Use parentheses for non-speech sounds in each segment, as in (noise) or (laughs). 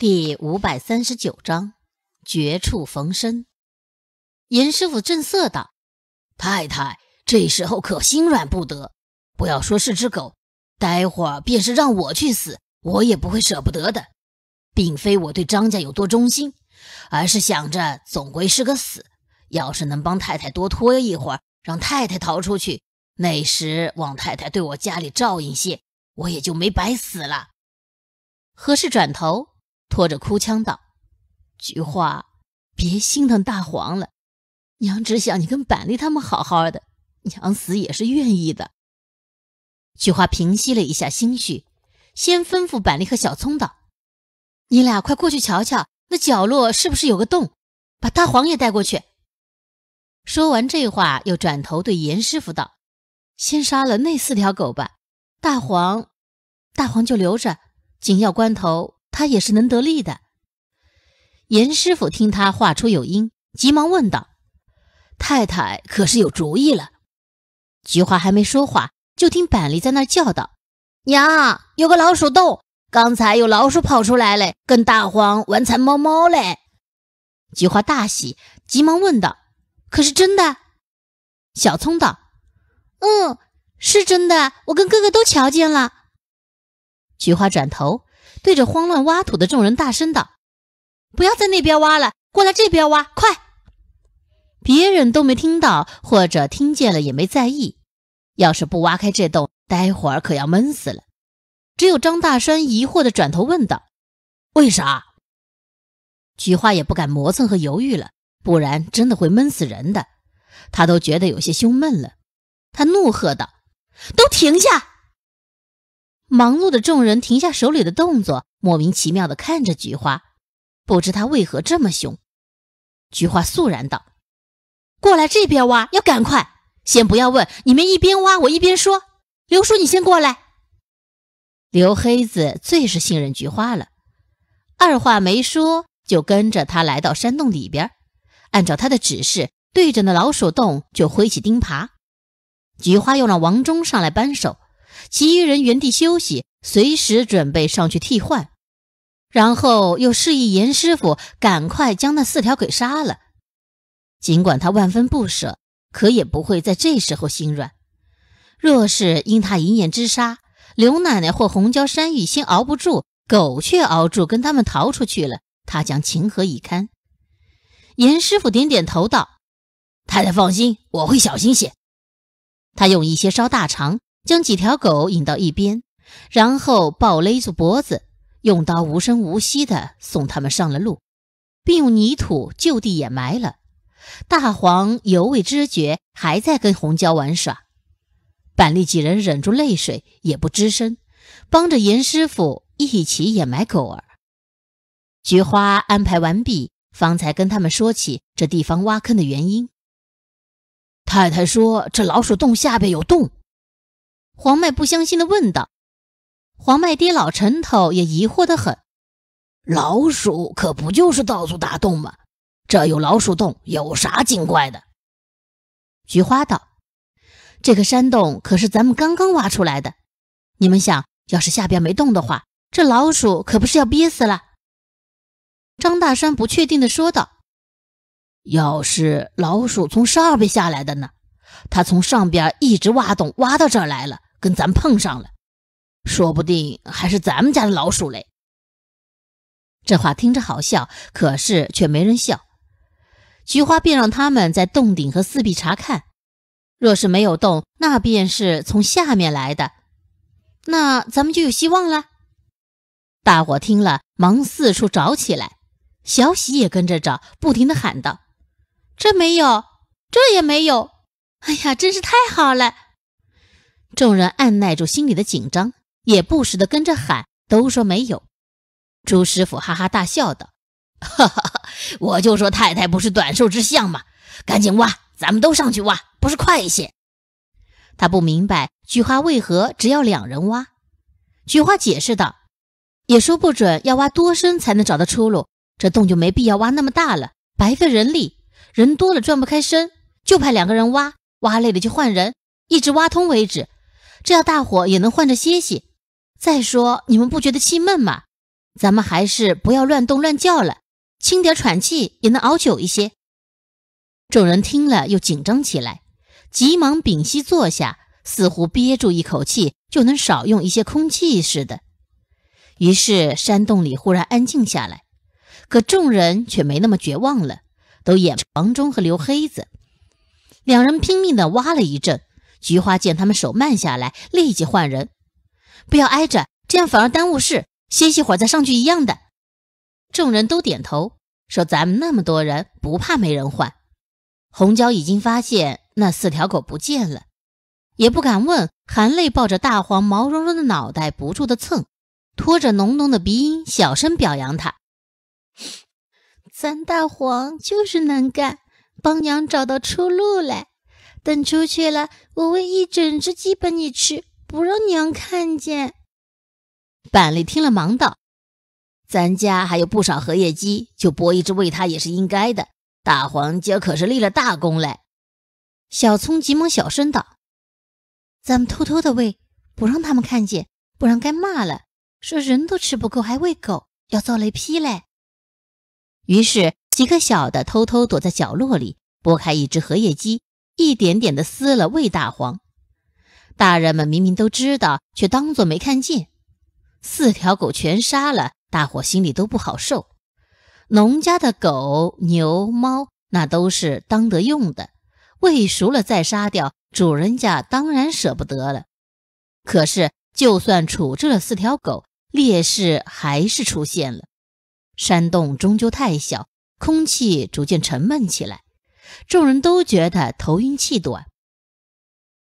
第五百三十九章绝处逢生。严师傅震色道：“太太，这时候可心软不得。不要说是只狗，待会儿便是让我去死，我也不会舍不得的。并非我对张家有多忠心，而是想着总归是个死，要是能帮太太多拖一会儿，让太太逃出去，那时望太太对我家里照应些，我也就没白死了。”何氏转头。拖着哭腔道：“菊花，别心疼大黄了，娘只想你跟板栗他们好好的，娘死也是愿意的。”菊花平息了一下心绪，先吩咐板栗和小葱道：“你俩快过去瞧瞧，那角落是不是有个洞？把大黄也带过去。”说完这话，又转头对严师傅道：“先杀了那四条狗吧，大黄，大黄就留着，紧要关头。”他也是能得利的。严师傅听他话出有因，急忙问道：“太太可是有主意了？”菊花还没说话，就听板栗在那儿叫道：“娘，有个老鼠洞，刚才有老鼠跑出来嘞，跟大黄玩藏猫猫嘞。”菊花大喜，急忙问道：“可是真的？”小葱道：“嗯，是真的，我跟哥哥都瞧见了。”菊花转头。对着慌乱挖土的众人大声道：“不要在那边挖了，过来这边挖，快！”别人都没听到，或者听见了也没在意。要是不挖开这洞，待会儿可要闷死了。只有张大栓疑惑的转头问道：“为啥？”菊花也不敢磨蹭和犹豫了，不然真的会闷死人的。他都觉得有些胸闷了。他怒喝道：“都停下！”忙碌的众人停下手里的动作，莫名其妙地看着菊花，不知他为何这么凶。菊花肃然道：“过来这边挖，要赶快，先不要问，你们一边挖，我一边说。刘叔，你先过来。”刘黑子最是信任菊花了，二话没说就跟着他来到山洞里边，按照他的指示，对着那老鼠洞就挥起钉耙。菊花又让王忠上来扳手。其余人原地休息，随时准备上去替换。然后又示意严师傅赶快将那四条给杀了。尽管他万分不舍，可也不会在这时候心软。若是因他一念之杀，刘奶奶或红椒山芋先熬不住，狗却熬住，跟他们逃出去了，他将情何以堪？严师傅点点头道：“太太放心，我会小心些。”他用一些烧大肠。将几条狗引到一边，然后抱勒住脖子，用刀无声无息地送他们上了路，并用泥土就地掩埋了。大黄犹未知觉，还在跟红椒玩耍。板栗几人忍住泪水，也不吱声，帮着严师傅一起掩埋狗儿。菊花安排完毕，方才跟他们说起这地方挖坑的原因。太太说：“这老鼠洞下边有洞。”黄麦不相信地问道：“黄麦爹老陈头也疑惑得很，老鼠可不就是到处打洞吗？这有老鼠洞，有啥精怪的？”菊花道：“这个山洞可是咱们刚刚挖出来的，你们想要是下边没洞的话，这老鼠可不是要憋死了。”张大山不确定地说道：“要是老鼠从上边下来的呢？它从上边一直挖洞挖到这儿来了。”跟咱碰上了，说不定还是咱们家的老鼠嘞。这话听着好笑，可是却没人笑。菊花便让他们在洞顶和四壁查看，若是没有洞，那便是从下面来的，那咱们就有希望了。大伙听了，忙四处找起来，小喜也跟着找，不停的喊道：“这没有，这也没有。哎呀，真是太好了！”众人按耐住心里的紧张，也不时的跟着喊，都说没有。朱师傅哈哈大笑道：“ (laughs) 哈哈哈，我就说太太不是短寿之相嘛！赶紧挖，咱们都上去挖，不是快一些？”他不明白菊花为何只要两人挖。菊花解释道：“也说不准要挖多深才能找到出路，这洞就没必要挖那么大了，白费人力。人多了转不开身，就派两个人挖，挖累了就换人，一直挖通为止。”这样，大伙也能换着歇息。再说，你们不觉得气闷吗？咱们还是不要乱动乱叫了，轻点喘气也能熬久一些。众人听了又紧张起来，急忙屏息坐下，似乎憋住一口气就能少用一些空气似的。于是，山洞里忽然安静下来。可众人却没那么绝望了，都眼着王忠和刘黑子两人拼命地挖了一阵。菊花见他们手慢下来，立即换人，不要挨着，这样反而耽误事。歇息会儿再上去，一样的。众人都点头说：“咱们那么多人，不怕没人换。”红娇已经发现那四条狗不见了，也不敢问，含泪抱着大黄毛茸茸的脑袋不住的蹭，拖着浓浓的鼻音小声表扬他：“咱大黄就是能干，帮娘找到出路来。”等出去了，我喂一整只鸡给你吃，不让娘看见。板栗听了，忙道：“咱家还有不少荷叶鸡，就剥一只喂它也是应该的。大黄今可是立了大功嘞！”小葱急忙小声道：“咱们偷偷的喂，不让他们看见，不然该骂了，说人都吃不够还喂狗，要遭雷劈嘞！”于是几个小的偷偷躲在角落里，剥开一只荷叶鸡。一点点地撕了喂大黄，大人们明明都知道，却当作没看见。四条狗全杀了，大伙心里都不好受。农家的狗、牛、猫，那都是当得用的，喂熟了再杀掉，主人家当然舍不得了。可是，就算处置了四条狗，劣势还是出现了。山洞终究太小，空气逐渐沉闷起来。众人都觉得头晕气短。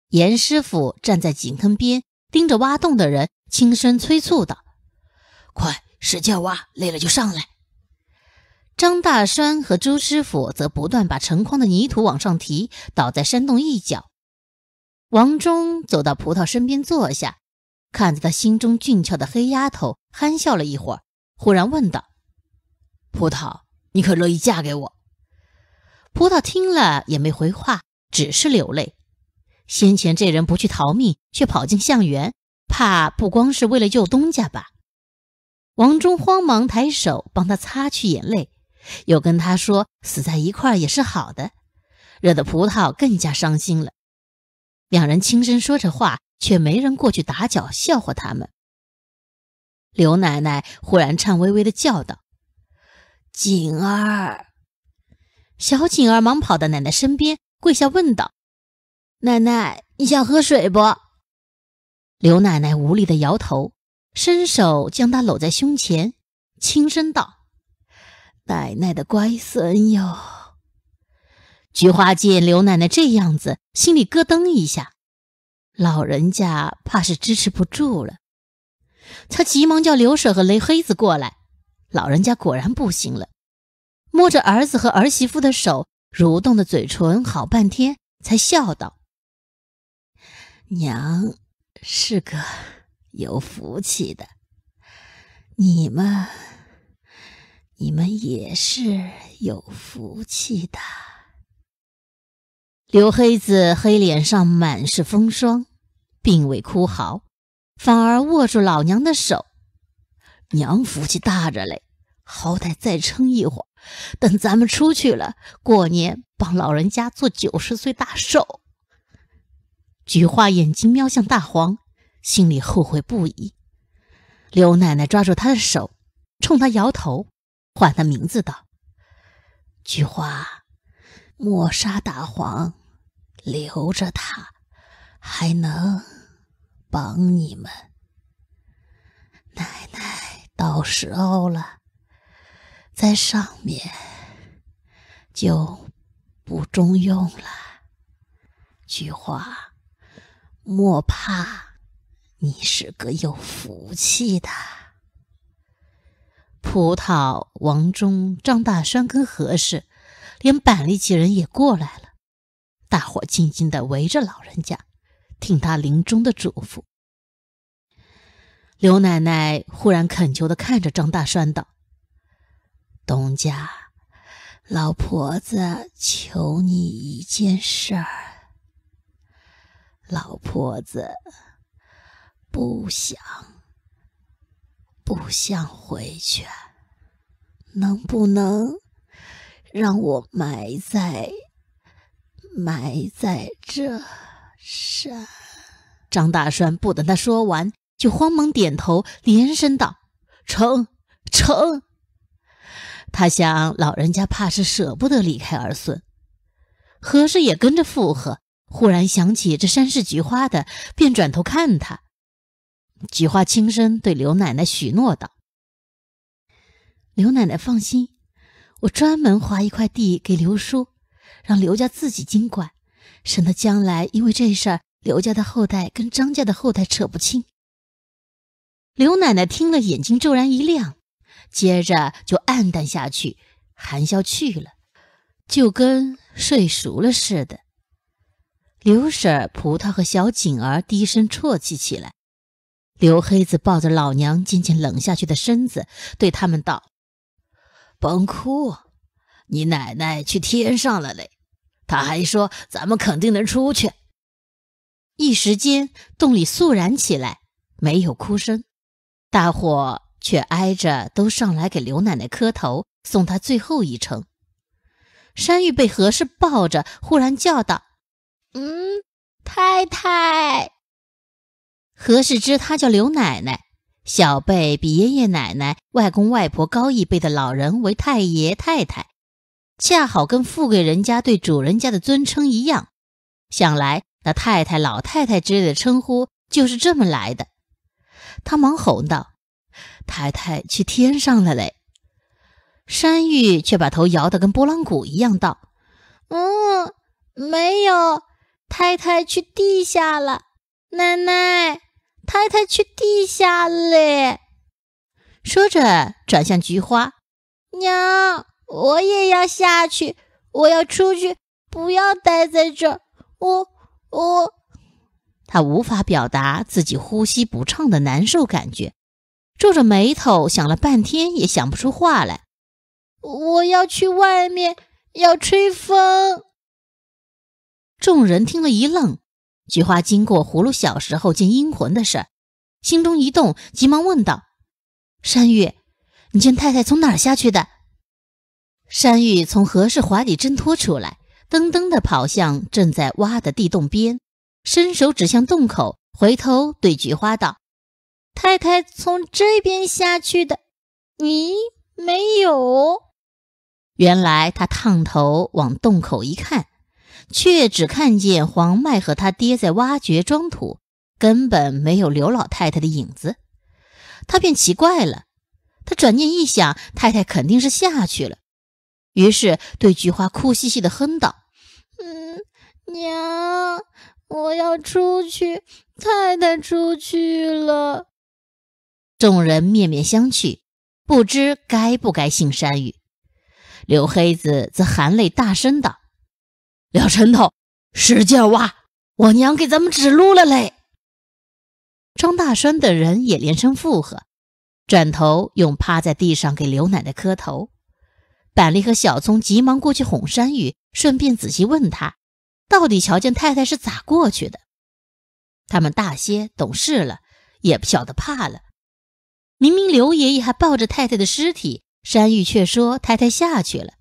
严师傅站在井坑边，盯着挖洞的人，轻声催促道：“快，使劲挖，累了就上来。”张大栓和朱师傅则不断把成筐的泥土往上提，倒在山洞一角。王忠走到葡萄身边坐下，看着他心中俊俏的黑丫头，憨笑了一会儿，忽然问道：“葡萄，你可乐意嫁给我？”葡萄听了也没回话，只是流泪。先前这人不去逃命，却跑进象园，怕不光是为了救东家吧？王忠慌忙抬手帮他擦去眼泪，又跟他说：“死在一块儿也是好的。”惹得葡萄更加伤心了。两人轻声说着话，却没人过去打搅笑话他们。刘奶奶忽然颤巍巍地叫道：“景儿。”小景儿忙跑到奶奶身边，跪下问道：“奶奶，你想喝水不？”刘奶奶无力的摇头，伸手将她搂在胸前，轻声道：“奶奶的乖孙哟。”菊花见刘奶奶这样子，心里咯噔一下，老人家怕是支持不住了。她急忙叫刘婶和雷黑子过来，老人家果然不行了。摸着儿子和儿媳妇的手，蠕动的嘴唇，好半天才笑道：“娘是个有福气的，你们，你们也是有福气的。”刘黑子黑脸上满是风霜，并未哭嚎，反而握住老娘的手：“娘福气大着嘞，好歹再撑一会儿。”等咱们出去了，过年帮老人家做九十岁大寿。菊花眼睛瞄向大黄，心里后悔不已。刘奶奶抓住她的手，冲她摇头，唤她名字道：“菊花，莫杀大黄，留着它还能帮你们。奶奶到时候了。”在上面就不中用了。菊花，莫怕，你是个有福气的。葡萄、王中张大栓跟何氏，连板栗几人也过来了。大伙静静的围着老人家，听他临终的嘱咐。刘奶奶忽然恳求的看着张大栓道。东家，老婆子求你一件事儿。老婆子不想不想回去，能不能让我埋在埋在这山？张大栓不等他说完，就慌忙点头，连声道：“成成。”他想，老人家怕是舍不得离开儿孙，何氏也跟着附和。忽然想起这山是菊花的，便转头看他。菊花轻声对刘奶奶许诺道：“刘奶奶放心，我专门划一块地给刘叔，让刘家自己经管，省得将来因为这事儿，刘家的后代跟张家的后代扯不清。”刘奶奶听了，眼睛骤然一亮。接着就暗淡下去，含笑去了，就跟睡熟了似的。刘婶、葡萄和小锦儿低声啜泣起来。刘黑子抱着老娘渐渐冷下去的身子，对他们道：“甭哭，你奶奶去天上了嘞。她还说咱们肯定能出去。”一时间，洞里肃然起来，没有哭声，大伙。却挨着都上来给刘奶奶磕头，送她最后一程。山玉被何氏抱着，忽然叫道：“嗯，太太。”何氏知她叫刘奶奶，小辈比爷爷奶奶、外公外婆高一辈的老人为太爷太太，恰好跟富贵人家对主人家的尊称一样。想来那太太、老太太之类的称呼就是这么来的。他忙吼道。太太去天上了嘞，山芋却把头摇得跟拨浪鼓一样，道：“嗯，没有，太太去地下了。奶奶，太太去地下嘞。”说着转向菊花：“娘，我也要下去，我要出去，不要待在这儿。我我……”他无法表达自己呼吸不畅的难受感觉。皱着眉头想了半天，也想不出话来。我要去外面，要吹风。众人听了一愣。菊花经过葫芦小时候见阴魂的事，心中一动，急忙问道：“山玉，你见太太从哪儿下去的？”山玉从何氏怀里挣脱出来，噔噔的跑向正在挖的地洞边，伸手指向洞口，回头对菊花道。太太从这边下去的，你没有？原来他探头往洞口一看，却只看见黄麦和他爹在挖掘装土，根本没有刘老太太的影子。他便奇怪了。他转念一想，太太肯定是下去了。于是对菊花哭兮兮的哼道：“嗯，娘，我要出去，太太出去了。”众人面面相觑，不知该不该信山雨。刘黑子则含泪大声道：“撂晨头，使劲挖！我娘给咱们指路了嘞！”张大栓等人也连声附和，转头用趴在地上给刘奶奶磕头。板栗和小葱急忙过去哄山雨，顺便仔细问他到底瞧见太太是咋过去的。他们大些懂事了，也不晓得怕了。明明刘爷爷还抱着太太的尸体，山玉却说太太下去了。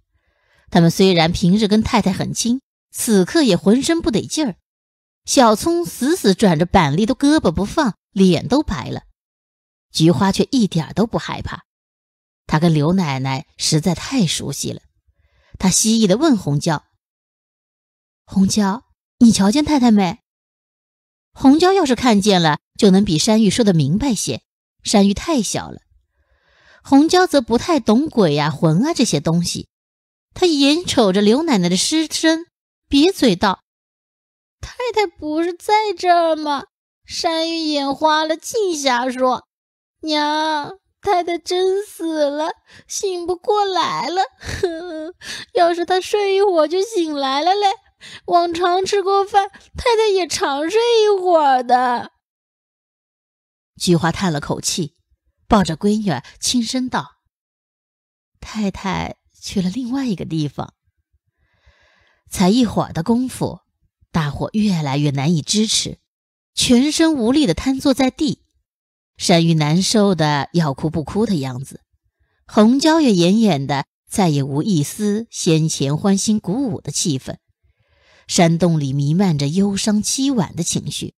他们虽然平日跟太太很亲，此刻也浑身不得劲儿。小葱死死拽着板栗的胳膊不放，脸都白了。菊花却一点都不害怕，她跟刘奶奶实在太熟悉了。她蜥蜴地问红娇：“红娇，你瞧见太太没？”红娇要是看见了，就能比山玉说的明白些。山芋太小了，红娇则不太懂鬼呀、魂啊这些东西。她眼瞅着刘奶奶的尸身，瘪嘴道：“太太不是在这儿吗？山芋眼花了，净瞎说。娘，太太真死了，醒不过来了。(laughs) 要是她睡一会儿就醒来了嘞。往常吃过饭，太太也常睡一会儿的。”菊花叹了口气，抱着闺女轻声道：“太太去了另外一个地方。”才一会儿的功夫，大伙越来越难以支持，全身无力的瘫坐在地。山芋难受的要哭不哭的样子，红椒也奄奄的，再也无一丝先前欢欣鼓舞的气氛。山洞里弥漫着忧伤凄婉的情绪。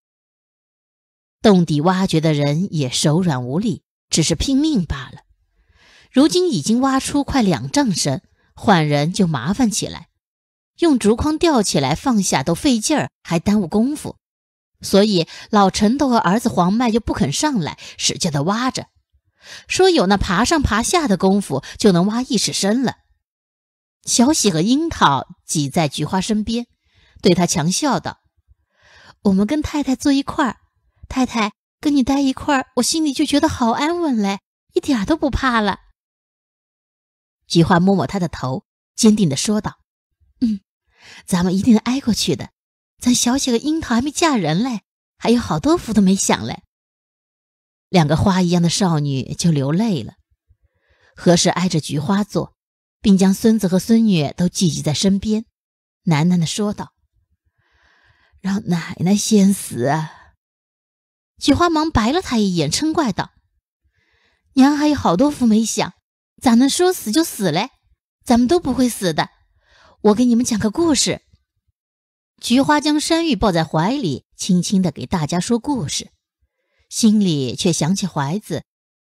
洞底挖掘的人也手软无力，只是拼命罢了。如今已经挖出快两丈深，换人就麻烦起来。用竹筐吊起来放下都费劲儿，还耽误功夫。所以老陈头和儿子黄麦就不肯上来，使劲地挖着，说有那爬上爬下的功夫，就能挖一尺深了。小喜和樱桃挤在菊花身边，对他强笑道：“我们跟太太坐一块儿。”太太跟你待一块儿，我心里就觉得好安稳嘞，一点都不怕了。菊花摸摸她的头，坚定地说道：“嗯，咱们一定挨过去的。咱小姐和樱桃还没嫁人嘞，还有好多福都没享嘞。”两个花一样的少女就流泪了。何氏挨着菊花坐，并将孙子和孙女都聚集在身边，喃喃地说道：“让奶奶先死。”菊花忙白了他一眼，嗔怪道：“娘还有好多福没享，咋能说死就死嘞？咱们都不会死的。我给你们讲个故事。”菊花将山芋抱在怀里，轻轻地给大家说故事，心里却想起怀子，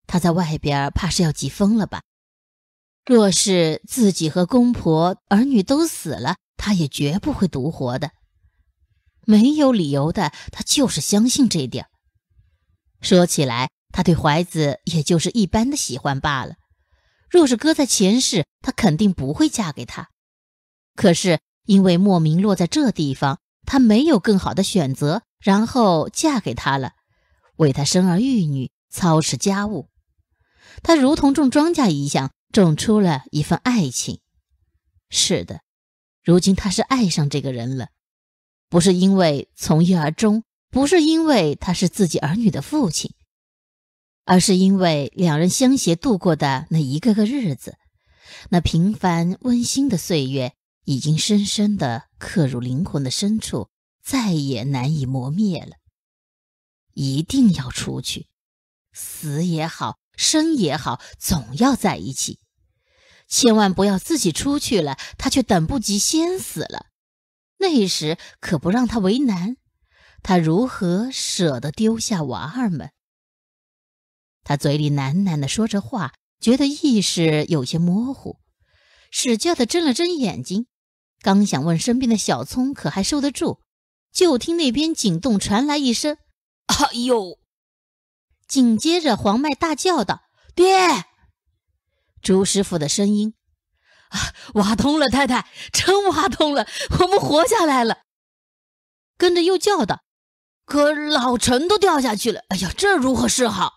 他在外边怕是要急疯了吧？若是自己和公婆儿女都死了，他也绝不会独活的，没有理由的，他就是相信这点。说起来，他对怀子也就是一般的喜欢罢了。若是搁在前世，他肯定不会嫁给他。可是因为莫名落在这地方，他没有更好的选择，然后嫁给他了，为他生儿育女，操持家务。他如同种庄稼一样，种出了一份爱情。是的，如今他是爱上这个人了，不是因为从一而终。不是因为他是自己儿女的父亲，而是因为两人相携度过的那一个个日子，那平凡温馨的岁月，已经深深的刻入灵魂的深处，再也难以磨灭了。一定要出去，死也好，生也好，总要在一起。千万不要自己出去了，他却等不及先死了，那时可不让他为难。他如何舍得丢下娃儿们？他嘴里喃喃的说着话，觉得意识有些模糊，使劲的睁了睁眼睛，刚想问身边的小葱可还受得住，就听那边井洞传来一声“哎呦”，紧接着黄麦大叫道：“爹！”朱师傅的声音：“啊，挖通了，太太，真挖通了，我们活下来了。”跟着又叫道。可老陈都掉下去了，哎呀，这如何是好？